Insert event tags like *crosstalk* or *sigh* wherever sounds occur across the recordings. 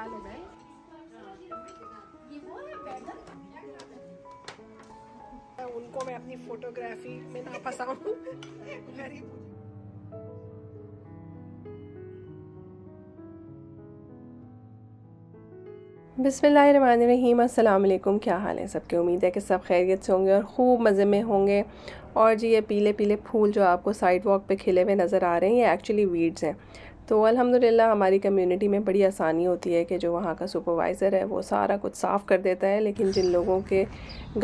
बता लेना है उनको मैं अपनी फोटोग्राफी में ना फंसाऊ गरीब बिसमीम अल्लाम क्या हाल है सबके उम्मीद है कि सब खैरियत से होंगे और ख़ूब मज़े में होंगे और जी ये पीले पीले फूल जो आपको साइड वॉक पर खिले हुए नज़र आ रहे हैं ये एक्चुअली वीड्स हैं तो अल्हम्दुलिल्लाह हमारी कम्युनिटी में बड़ी आसानी होती है कि जो वहाँ का सुपरवाइज़र है वो सारा कुछ साफ़ कर देता है लेकिन जिन लोगों के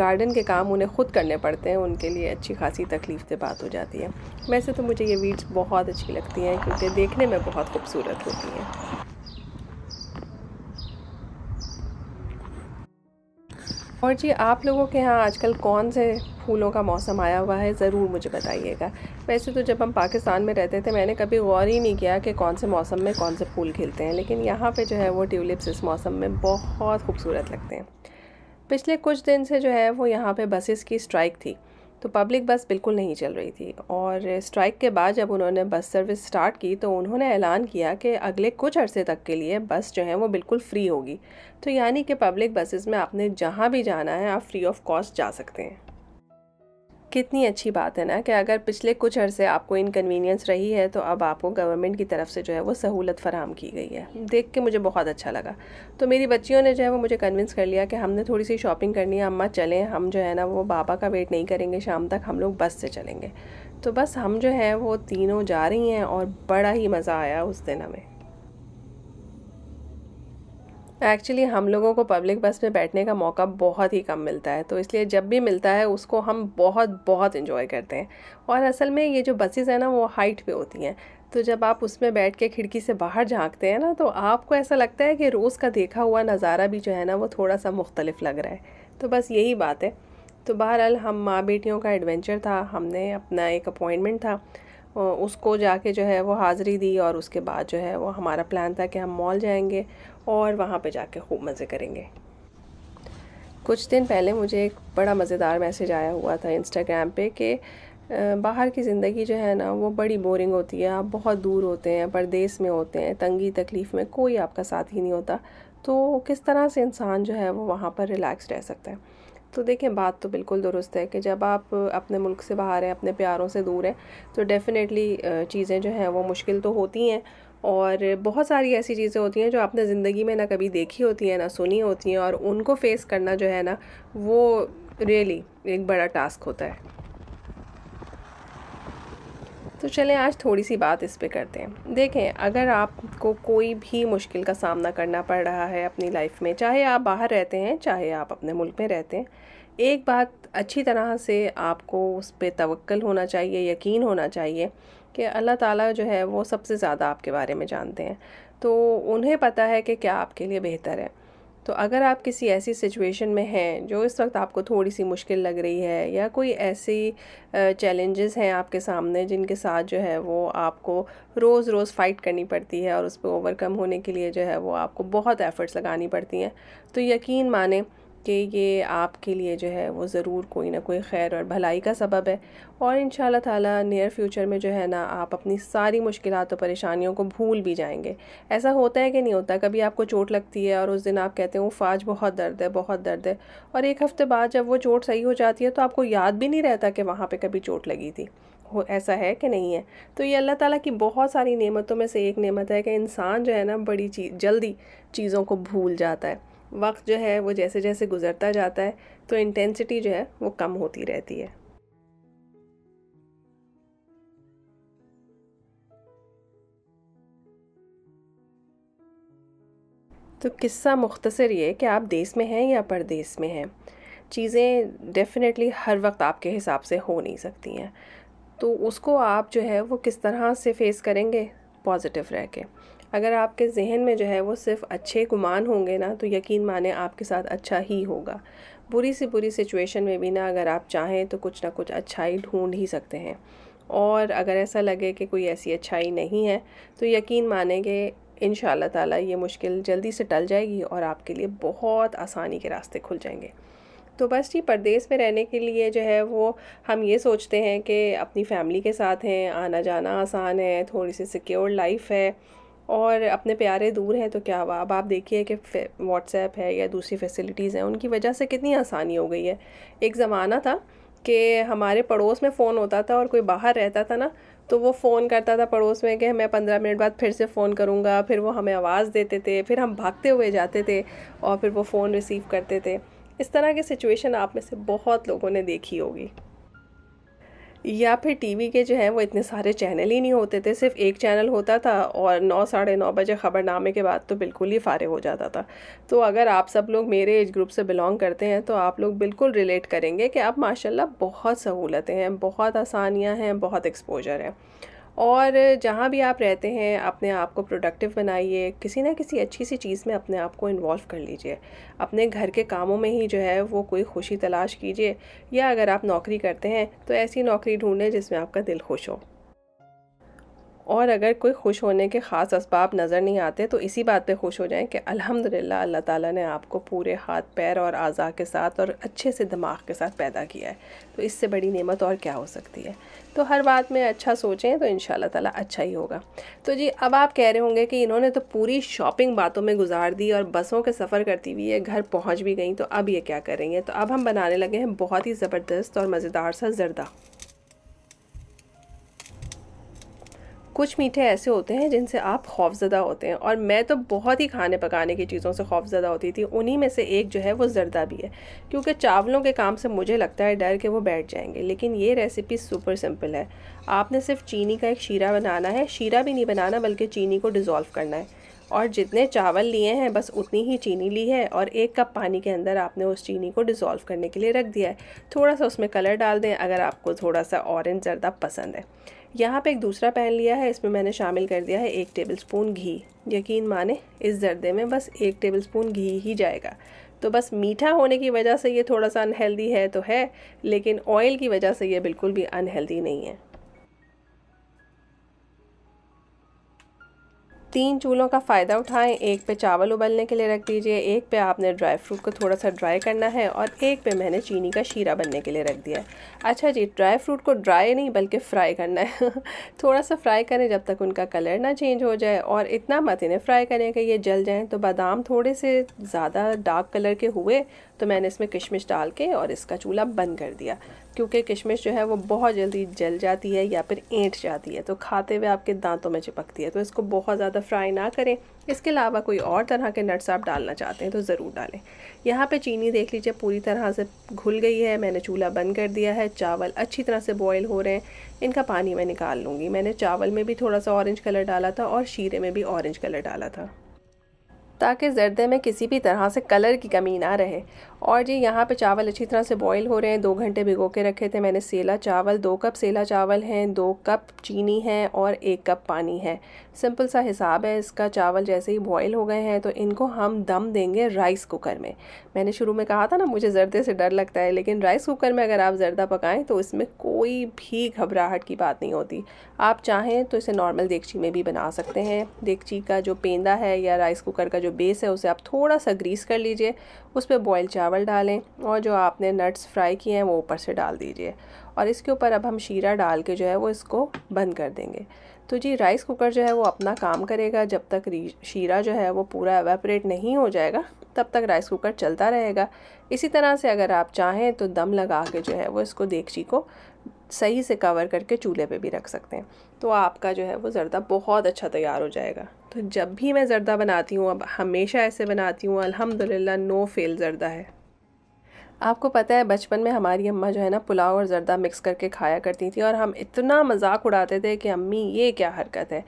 गार्डन के काम उन्हें ख़ुद करने पड़ते हैं उनके लिए अच्छी खासी तकलीफ से बात हो जाती है वैसे तो मुझे ये वीड्स बहुत अच्छी लगती हैं क्योंकि देखने में बहुत खूबसूरत होती हैं और जी आप लोगों के यहाँ आजकल कौन से फूलों का मौसम आया हुआ है ज़रूर मुझे बताइएगा वैसे तो जब हम पाकिस्तान में रहते थे मैंने कभी गौर ही नहीं किया कि कौन से मौसम में कौन से फूल खिलते हैं लेकिन यहाँ पे जो है वो ट्यूलिप्स इस मौसम में बहुत खूबसूरत लगते हैं पिछले कुछ दिन से जो है वो यहाँ पर बसेस की स्ट्राइक थी तो पब्लिक बस बिल्कुल नहीं चल रही थी और स्ट्राइक के बाद जब उन्होंने बस सर्विस स्टार्ट की तो उन्होंने ऐलान किया कि अगले कुछ अरसे तक के लिए बस जो है वो बिल्कुल फ्री होगी तो यानी कि पब्लिक बसेस में आपने जहाँ भी जाना है आप फ्री ऑफ कॉस्ट जा सकते हैं कितनी अच्छी बात है ना कि अगर पिछले कुछ अरसे आपको इनकन्वीनियंस रही है तो अब आपको गवर्नमेंट की तरफ से जो है वो सहूलत फराम की गई है देख के मुझे बहुत अच्छा लगा तो मेरी बच्चियों ने जो है वो मुझे कन्विंस कर लिया कि हमने थोड़ी सी शॉपिंग करनी है अम्मा चलें हम जो है ना वो बाबा का वेट नहीं करेंगे शाम तक हम लोग बस से चलेंगे तो बस हम जो है वो तीनों जा रही हैं और बड़ा ही मज़ा आया उस दिन हमें एक्चुअली तो हम लोगों को पब्लिक बस में बैठने का मौका बहुत ही कम मिलता है तो इसलिए जब भी मिलता है उसको हम बहुत बहुत इन्जॉय करते हैं और असल में ये जो बसेज़ हैं ना वो हाइट पे होती हैं तो जब आप उसमें बैठ के खिड़की से बाहर झांकते हैं ना तो आपको ऐसा लगता है कि रोज़ का देखा हुआ नज़ारा भी जो है ना वो थोड़ा सा मुख्तलिफ लग रहा है तो बस यही बात है तो बहरहाल हम माँ बेटियों का एडवेंचर था हमने अपना एक अपॉइंटमेंट था उसको जाके जो है वो हाज़री दी और उसके बाद जो है वो हमारा प्लान था कि हम मॉल जाएंगे और वहाँ पे जाके खूब मज़े करेंगे कुछ दिन पहले मुझे एक बड़ा मज़ेदार मैसेज आया हुआ था इंस्टाग्राम पे कि बाहर की ज़िंदगी जो है ना वो बड़ी बोरिंग होती है आप बहुत दूर होते हैं परदेश में होते हैं तंगी तकलीफ़ में कोई आपका साथ ही नहीं होता तो किस तरह से इंसान जो है वो वहाँ पर रिलैक्स रह सकता है तो देखें बात तो बिल्कुल दुरुस्त है कि जब आप अपने मुल्क से बाहर हैं अपने प्यारों से दूर हैं तो डेफ़िनेटली चीज़ें जो हैं वो मुश्किल तो होती हैं और बहुत सारी ऐसी चीज़ें होती हैं जो आपने ज़िंदगी में ना कभी देखी होती हैं ना सुनी होती हैं और उनको फ़ेस करना जो है ना वो रियली really, एक बड़ा टास्क होता है तो चलें आज थोड़ी सी बात इस पर करते हैं देखें अगर आपको कोई भी मुश्किल का सामना करना पड़ रहा है अपनी लाइफ में चाहे आप बाहर रहते हैं चाहे आप अपने मुल्क में रहते हैं एक बात अच्छी तरह से आपको उस पर तवक्ल होना चाहिए यकीन होना चाहिए कि अल्लाह ताला जो है वो सबसे ज़्यादा आपके बारे में जानते हैं तो उन्हें पता है कि क्या आपके लिए बेहतर है तो अगर आप किसी ऐसी सिचुएशन में हैं जो इस वक्त आपको थोड़ी सी मुश्किल लग रही है या कोई ऐसी चैलेंजेस हैं आपके सामने जिनके साथ जो है वो आपको रोज़ रोज़ फ़ाइट करनी पड़ती है और उस पर ओवरकम होने के लिए जो है वो आपको बहुत एफ़र्ट्स लगानी पड़ती हैं तो यकीन माने कि ये आपके लिए जो है वो ज़रूर कोई ना कोई खैर और भलाई का सबब है और इन ताला नियर फ्यूचर में जो है ना आप अपनी सारी मुश्किल और परेशानियों को भूल भी जाएंगे ऐसा होता है कि नहीं होता कभी आपको चोट लगती है और उस दिन आप कहते हो फाज बहुत दर्द है बहुत दर्द है और एक हफ़्ते बाद जब वो चोट सही हो जाती है तो आपको याद भी नहीं रहता कि वहाँ पर कभी चोट लगी थी हो ऐसा है कि नहीं है तो ये अल्लाह ताला की बहुत सारी नेमतों में से एक नेमत है कि इंसान जो है ना बड़ी चीज़ जल्दी चीज़ों को भूल जाता है वक्त जो है वो जैसे जैसे गुज़रता जाता है तो इंटेंसिटी जो है वो कम होती रहती है तो किस्सा मुख्तसर ये कि आप देश में हैं या परदेश में हैं चीज़ें डेफ़िनेटली हर वक्त आपके हिसाब से हो नहीं सकती हैं तो उसको आप जो है वो किस तरह से फेस करेंगे पॉजिटिव रह के अगर आपके जहन में जो है वो सिर्फ अच्छे गुमान होंगे ना तो यकीन माने आपके साथ अच्छा ही होगा बुरी से बुरी सिचुएशन में भी ना अगर आप चाहें तो कुछ ना कुछ अच्छाई ढूंढ ही सकते हैं और अगर ऐसा लगे कि कोई ऐसी अच्छाई नहीं है तो यकीन माने कि इन ताला ये मुश्किल जल्दी से टल जाएगी और आपके लिए बहुत आसानी के रास्ते खुल जाएंगे तो बस जी परदेस में रहने के लिए जो है वो हम ये सोचते हैं कि अपनी फैमिली के साथ हैं आना जाना आसान है थोड़ी सी सिक्योर लाइफ है और अपने प्यारे दूर हैं तो क्या हुआ अब आप देखिए कि व्हाट्सएप है या दूसरी फैसिलिटीज़ हैं उनकी वजह से कितनी आसानी हो गई है एक ज़माना था कि हमारे पड़ोस में फ़ोन होता था और कोई बाहर रहता था ना तो वो फ़ोन करता था पड़ोस में कि मैं पंद्रह मिनट बाद फिर से फ़ोन करूँगा फिर वो हमें आवाज़ देते थे फिर हम भागते हुए जाते थे और फिर वो फ़ोन रिसीव करते थे इस तरह की सिचुएशन आप में से बहुत लोगों ने देखी होगी या फिर टीवी के जो है वो इतने सारे चैनल ही नहीं होते थे सिर्फ एक चैनल होता था और नौ साढ़े नौ बजे ख़बरनामे के बाद तो बिल्कुल ही फ़ारिग हो जाता था तो अगर आप सब लोग मेरे एज ग्रुप से बिलोंग करते हैं तो आप लोग बिल्कुल रिलेट करेंगे कि अब माशाल्लाह बहुत सहूलतें हैं बहुत आसानियाँ हैं बहुत एक्सपोजर है और जहाँ भी आप रहते हैं अपने आप को प्रोडक्टिव बनाइए किसी ना किसी अच्छी सी चीज़ में अपने आप को इन्वॉल्व कर लीजिए अपने घर के कामों में ही जो है वो कोई खुशी तलाश कीजिए या अगर आप नौकरी करते हैं तो ऐसी नौकरी ढूंढें जिसमें आपका दिल खुश हो और अगर कोई खुश होने के ख़ास इसबाब नज़र नहीं आते तो इसी बात पे खुश हो जाएं कि अल्हम्दुलिल्लाह अल्लाह ताला ने आपको पूरे हाथ पैर और अज़ा के साथ और अच्छे से दिमाग के साथ पैदा किया है तो इससे बड़ी नेमत और क्या हो सकती है तो हर बात में अच्छा सोचें तो इन ताला अच्छा ही होगा तो जी अब आप कह रहे होंगे कि इन्होंने तो पूरी शॉपिंग बातों में गुजार दी और बसों के सफ़र करती हुई है घर पहुँच भी गई तो अब ये क्या करेंगे तो अब हम बनाने लगे हैं बहुत ही ज़बरदस्त और मज़ेदार सा ज़रदा कुछ मीठे ऐसे होते हैं जिनसे आप खौफजदा होते हैं और मैं तो बहुत ही खाने पकाने की चीज़ों से खौफजदा होती थी उन्हीं में से एक जो है वो जरदा भी है क्योंकि चावलों के काम से मुझे लगता है डर के वो बैठ जाएंगे लेकिन ये रेसिपी सुपर सिंपल है आपने सिर्फ चीनी का एक शीरा बनाना है शीरा भी नहीं बनाना बल्कि चीनी को डिज़ोल्व करना है और जितने चावल लिए हैं बस उतनी ही चीनी ली है और एक कप पानी के अंदर आपने उस चीनी को डिज़ोल्व करने के लिए रख दिया है थोड़ा सा उसमें कलर डाल दें अगर आपको थोड़ा सा ऑरेंज जरदा पसंद है यहाँ पे एक दूसरा पैन लिया है इसमें मैंने शामिल कर दिया है एक टेबलस्पून घी यकीन माने इस जर्दे में बस एक टेबलस्पून घी ही जाएगा तो बस मीठा होने की वजह से ये थोड़ा सा अनहेल्दी है तो है लेकिन ऑयल की वजह से ये बिल्कुल भी अनहेल्दी नहीं है तीन चूल्हों का फ़ायदा उठाएं एक पे चावल उबलने के लिए रख दीजिए एक पे आपने ड्राई फ्रूट को थोड़ा सा ड्राई करना है और एक पे मैंने चीनी का शीरा बनने के लिए रख दिया है अच्छा जी ड्राई फ्रूट को ड्राई नहीं बल्कि फ्राई करना है *laughs* थोड़ा सा फ्राई करें जब तक उनका कलर ना चेंज हो जाए और इतना मत इन्हें फ्राई करें कि ये जल जाएँ तो बादाम थोड़े से ज़्यादा डार्क कलर के हुए तो मैंने इसमें किशमिश डाल के और इसका चूल्हा बंद कर दिया क्योंकि किशमिश जो है वो बहुत जल्दी जल जाती है या फिर ऐंठ जाती है तो खाते हुए आपके दांतों में चिपकती है तो इसको बहुत ज़्यादा फ्राई ना करें इसके अलावा कोई और तरह के नट्स आप डालना चाहते हैं तो ज़रूर डालें यहाँ पे चीनी देख लीजिए पूरी तरह से घुल गई है मैंने चूल्हा बंद कर दिया है चावल अच्छी तरह से बॉयल हो रहे हैं इनका पानी मैं निकाल लूँगी मैंने चावल में भी थोड़ा सा औरेंज कलर डाला था और शीरे में भी ऑरेंज कलर डाला था ताकि जर्दे में किसी भी तरह से कलर की कमी ना रहे और जी यहाँ पे चावल अच्छी तरह से बॉईल हो रहे हैं दो घंटे भिगो के रखे थे मैंने सेला चावल दो कप सेला चावल हैं दो कप चीनी है और एक कप पानी है सिंपल सा हिसाब है इसका चावल जैसे ही बॉयल हो गए हैं तो इनको हम दम देंगे राइस कुकर में मैंने शुरू में कहा था ना मुझे ज़रदे से डर लगता है लेकिन राइस कुकर में अगर आप जरदा पकाएँ तो इसमें कोई भी घबराहट की बात नहीं होती आप चाहें तो इसे नॉर्मल देगची में भी बना सकते हैं देगची का जो पेंदा है या राइस कुकर का जो बेस है उसे आप थोड़ा सा ग्रीस कर लीजिए उस पर बॉयल चावल चावल डालें और जो आपने नट्स फ्राई किए हैं वो ऊपर से डाल दीजिए और इसके ऊपर अब हम शीरा डाल के जो है वो इसको बंद कर देंगे तो जी राइस कुकर जो है वो अपना काम करेगा जब तक शीरा जो है वो पूरा एवेपरेट नहीं हो जाएगा तब तक राइस कुकर चलता रहेगा इसी तरह से अगर आप चाहें तो दम लगा के जो है वो इसको देगची को सही से कवर करके चूल्हे पे भी रख सकते हैं तो आपका जो है वो ज़रदा बहुत अच्छा तैयार हो जाएगा तो जब भी मैं ज़रदा बनाती हूँ अब हमेशा ऐसे बनाती हूँ अलहमदिल्ला नो फेल ज़रदा है आपको पता है बचपन में हमारी अम्मा जो है ना पुलाव और जरदा मिक्स करके खाया करती थी और हम इतना मजाक उड़ाते थे कि अम्मी ये क्या हरकत है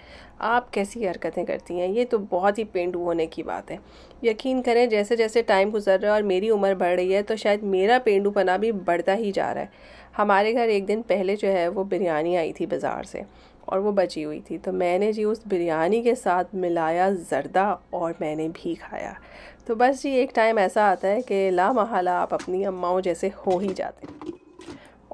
आप कैसी हरकतें करती हैं ये तो बहुत ही पेंडू होने की बात है यकीन करें जैसे जैसे टाइम गुजर रहा है और मेरी उम्र बढ़ रही है तो शायद मेरा पेंडूपना भी बढ़ता ही जा रहा है हमारे घर एक दिन पहले जो है वो बिरयानी आई थी बाज़ार से और वो बची हुई थी तो मैंने जी उस बिरयानी के साथ मिलाया जरदा और मैंने भी खाया तो बस जी एक टाइम ऐसा आता है कि ला महाला आप अपनी अम्माओं जैसे हो ही जाते हैं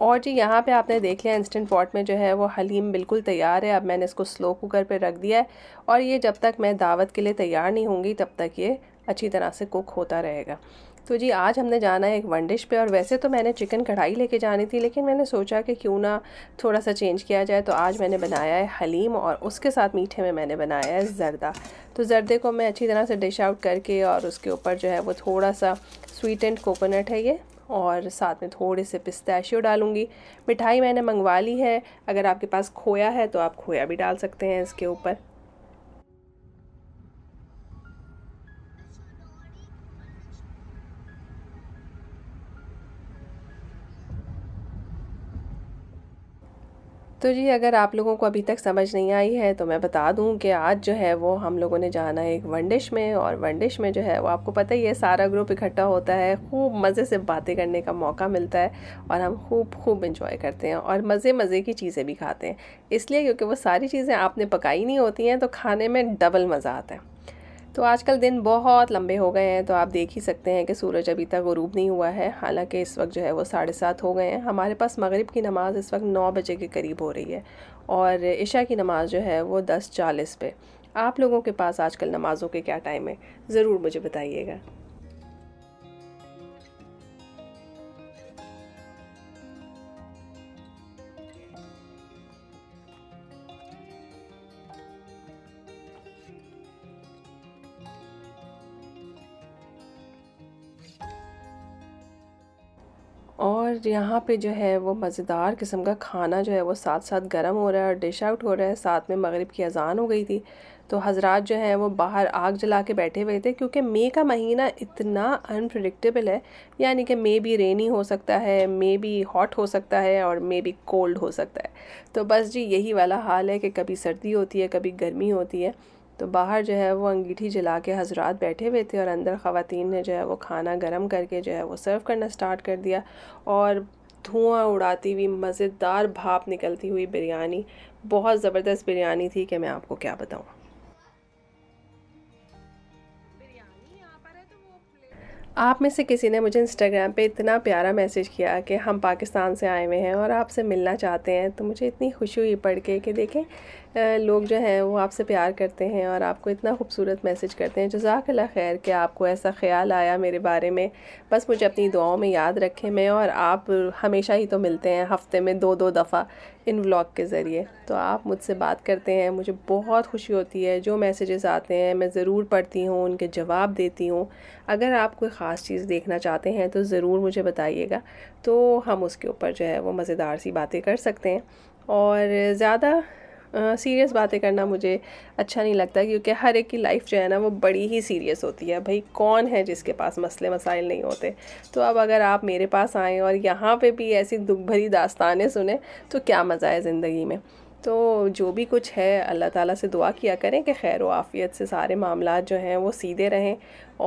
और जी यहाँ पे आपने देख लिया इंस्टेंट पॉट में जो है वो हलीम बिल्कुल तैयार है अब मैंने इसको स्लो कुकर पे रख दिया है और ये जब तक मैं दावत के लिए तैयार नहीं होंगी तब तक ये अच्छी तरह से कुक होता रहेगा तो जी आज हमने जाना है एक वन डिश पे और वैसे तो मैंने चिकन कढ़ाई लेके जानी थी लेकिन मैंने सोचा कि क्यों ना थोड़ा सा चेंज किया जाए तो आज मैंने बनाया है हलीम और उसके साथ मीठे में मैंने बनाया है ज़रदा तो ज़रदे को मैं अच्छी तरह से डिश आउट करके और उसके ऊपर जो है वो थोड़ा सा स्वीट एंड कोकोनट है ये और साथ में थोड़े से पिस्ताशियो डालूंगी मिठाई मैंने मंगवा ली है अगर आपके पास खोया है तो आप खोया भी डाल सकते हैं इसके ऊपर तो जी अगर आप लोगों को अभी तक समझ नहीं आई है तो मैं बता दूं कि आज जो है वो हम लोगों ने जाना है एक वनडिश में और वनडिश में जो है वो आपको पता ही है सारा ग्रुप इकट्ठा होता है खूब मज़े से बातें करने का मौका मिलता है और हम खूब खूब इंजॉय करते हैं और मज़े मज़े की चीज़ें भी खाते हैं इसलिए क्योंकि वो सारी चीज़ें आपने पकाई नहीं होती हैं तो खाने में डबल मज़ा आता है तो आजकल दिन बहुत लंबे हो गए हैं तो आप देख ही सकते हैं कि सूरज अभी तक गरूब नहीं हुआ है हालांकि इस वक्त जो है वो साढ़े सात हो गए हैं हमारे पास मगरिब की नमाज़ इस वक्त नौ बजे के करीब हो रही है और इशा की नमाज़ जो है वो दस चालीस पे आप लोगों के पास आजकल नमाज़ों के क्या टाइम है ज़रूर मुझे बताइएगा और यहाँ पे जो है वो मज़ेदार किस्म का खाना जो है वो साथ साथ गर्म हो रहा है और डिश आउट हो रहा है साथ में मगरिब की अजान हो गई थी तो हजरात जो है वो बाहर आग जला के बैठे हुए थे क्योंकि मे का महीना इतना अनप्रडिक्टेबल है यानी कि मे भी रेनी हो सकता है मे भी हॉट हो सकता है और मे भी कोल्ड हो सकता है तो बस जी यही वाला हाल है कि कभी सर्दी होती है कभी गर्मी होती है तो बाहर जो है वो अंगीठी जला के हजरात बैठे हुए थे और अंदर ख़वान ने जो है वो खाना गर्म करके जो है वो सर्व करना स्टार्ट कर दिया और धुआं उड़ाती हुई मज़ेदार भाप निकलती हुई बिरयानी बहुत ज़बरदस्त बिरयानी थी कि मैं आपको क्या बताऊँ आप में से किसी ने मुझे इंस्टाग्राम पे इतना प्यारा मैसेज किया कि हम पाकिस्तान से आए हुए हैं और आपसे मिलना चाहते हैं तो मुझे इतनी खुशी हुई पढ़ के कि देखें लोग जो हैं वो आपसे प्यार करते हैं और आपको इतना खूबसूरत मैसेज करते हैं जजाकला खैर कि आपको ऐसा ख्याल आया मेरे बारे में बस मुझे अपनी दुआओं में याद रखें मैं और आप हमेशा ही तो मिलते हैं हफ्ते में दो दो दफ़ा इन व्लॉग के ज़रिए तो आप मुझसे बात करते हैं मुझे बहुत खुशी होती है जो मैसेजेस आते हैं मैं ज़रूर पढ़ती हूँ उनके जवाब देती हूँ अगर आप कोई ख़ास चीज़ देखना चाहते हैं तो ज़रूर मुझे बताइएगा तो हम उसके ऊपर जो है वो मज़ेदार सी बातें कर सकते हैं और ज़्यादा सीरियस बातें करना मुझे अच्छा नहीं लगता क्योंकि हर एक की लाइफ जो है ना वो बड़ी ही सीरियस होती है भाई कौन है जिसके पास मसले मसाइल नहीं होते तो अब अगर आप मेरे पास आएँ और यहाँ पर भी ऐसी दुख भरी दास्तानें सुने तो क्या मज़ा है ज़िंदगी में तो जो भी कुछ है अल्लाह ताला से दुआ किया करें कि खैर व आफ़ियत से सारे मामला जो हैं वो सीधे रहें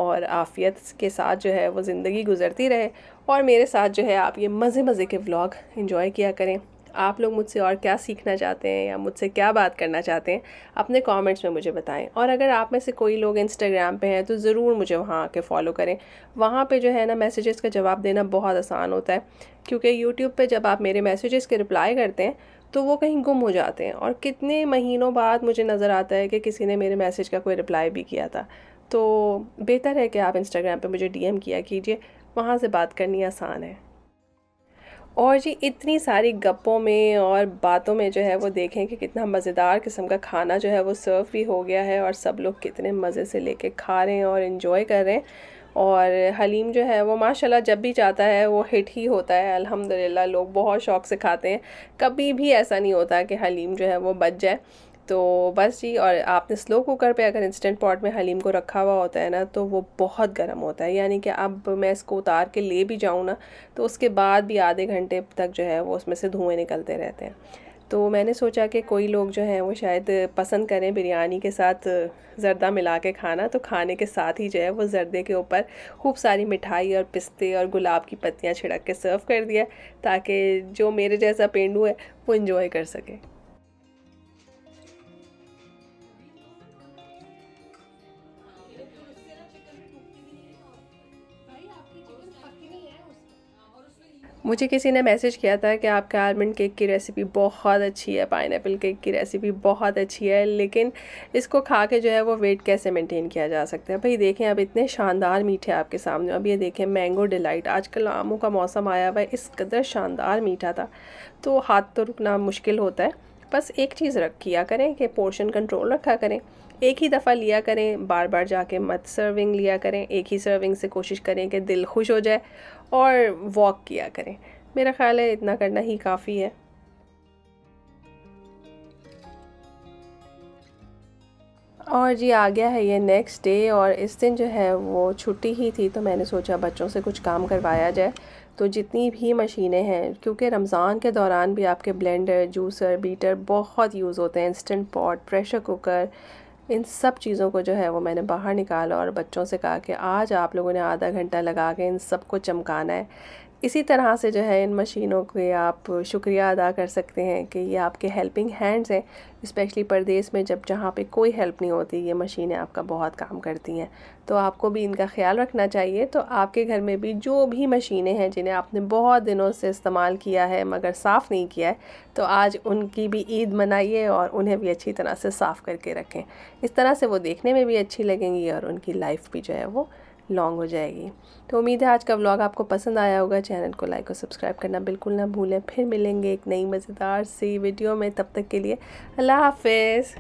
और आफ़ियत के साथ जो है वो ज़िंदगी गुज़रती रहे और मेरे साथ जो है आप ये मज़े मज़े के व्लॉग इन्जॉय किया करें आप लोग मुझसे और क्या सीखना चाहते हैं या मुझसे क्या बात करना चाहते हैं अपने कमेंट्स में मुझे बताएं और अगर आप में से कोई लोग इंस्टाग्राम पे हैं तो ज़रूर मुझे वहाँ आके फॉलो करें वहाँ पे जो है ना मैसेजेस का जवाब देना बहुत आसान होता है क्योंकि यूट्यूब पे जब आप मेरे मैसेजेस के रिप्लाई करते हैं तो वो कहीं गुम हो जाते हैं और कितने महीनों बाद मुझे नज़र आता है कि किसी ने मेरे मैसेज का कोई रिप्लाई भी किया था तो बेहतर है कि आप इंस्टाग्राम पर मुझे एम किया कीजिए वहाँ से बात करनी आसान है और जी इतनी सारी गप्पों में और बातों में जो है वो देखें कि कितना मज़ेदार किस्म का खाना जो है वो सर्व भी हो गया है और सब लोग कितने मज़े से लेके खा रहे हैं और इन्जॉय कर रहे हैं और हलीम जो है वो माशाल्लाह जब भी जाता है वो हिट ही होता है अल्हम्दुलिल्लाह लोग बहुत शौक़ से खाते हैं कभी भी ऐसा नहीं होता कि हलीम जो है वो बच जाए तो बस जी और आपने स्लो कुकर पे अगर इंस्टेंट पॉट में हलीम को रखा हुआ होता है ना तो वो बहुत गर्म होता है यानी कि अब मैं इसको उतार के ले भी जाऊँ ना तो उसके बाद भी आधे घंटे तक जो है वो उसमें से धुएँ निकलते रहते हैं तो मैंने सोचा कि कोई लोग जो हैं वो शायद पसंद करें बिरयानी के साथ जरदा मिला के खाना तो खाने के साथ ही जो है वो जरदे के ऊपर खूब सारी मिठाई और पिस्ते और गुलाब की पत्तियाँ छिड़क के सर्व कर दिया ताकि जो मेरे जैसा पेंडू है वो इन्जॉय कर सके मुझे किसी ने मैसेज किया था कि आपके आलमंड केक की रेसिपी बहुत अच्छी है पाइन केक की रेसिपी बहुत अच्छी है लेकिन इसको खा के जो है वो वेट कैसे मेंटेन किया जा सकता है भाई देखें अब इतने शानदार मीठे आपके सामने अब ये देखें मैंगो डिलाइट आजकल आमों का मौसम आया हुआ है इस कदर शानदार मीठा था तो हाथ तो रुकना मुश्किल होता है बस एक चीज़ रख किया करें कि पोर्शन कंट्रोल रखा करें एक ही दफ़ा लिया करें बार बार जाके मत सर्विंग लिया करें एक ही सर्विंग से कोशिश करें कि दिल खुश हो जाए और वॉक किया करें मेरा ख्याल है इतना करना ही काफ़ी है और जी आ गया है ये नेक्स्ट डे और इस दिन जो है वो छुट्टी ही थी तो मैंने सोचा बच्चों से कुछ काम करवाया जाए तो जितनी भी मशीनें हैं क्योंकि रमज़ान के दौरान भी आपके ब्लेंडर जूसर बीटर बहुत यूज़ होते हैं इंस्टेंट पॉट प्रेशर कुकर इन सब चीज़ों को जो है वो मैंने बाहर निकाला और बच्चों से कहा कि आज आप लोगों ने आधा घंटा लगा के इन सबको चमकाना है इसी तरह से जो है इन मशीनों के आप शुक्रिया अदा कर सकते हैं कि ये आपके हेल्पिंग हैंड्स हैं स्पेशली परदेस में जब जहाँ पे कोई हेल्प नहीं होती ये मशीनें आपका बहुत काम करती हैं तो आपको भी इनका ख्याल रखना चाहिए तो आपके घर में भी जो भी मशीनें हैं जिन्हें आपने बहुत दिनों से इस्तेमाल किया है मगर साफ़ नहीं किया है तो आज उनकी भी ईद मनाइए और उन्हें भी अच्छी तरह से साफ़ करके रखें इस तरह से वो देखने में भी अच्छी लगेंगी और उनकी लाइफ भी जो है वो लॉन्ग हो जाएगी तो उम्मीद है आज का व्लॉग आपको पसंद आया होगा चैनल को लाइक और सब्सक्राइब करना बिल्कुल ना भूलें फिर मिलेंगे एक नई मज़ेदार सी वीडियो में तब तक के लिए अल्लाह हाफिज़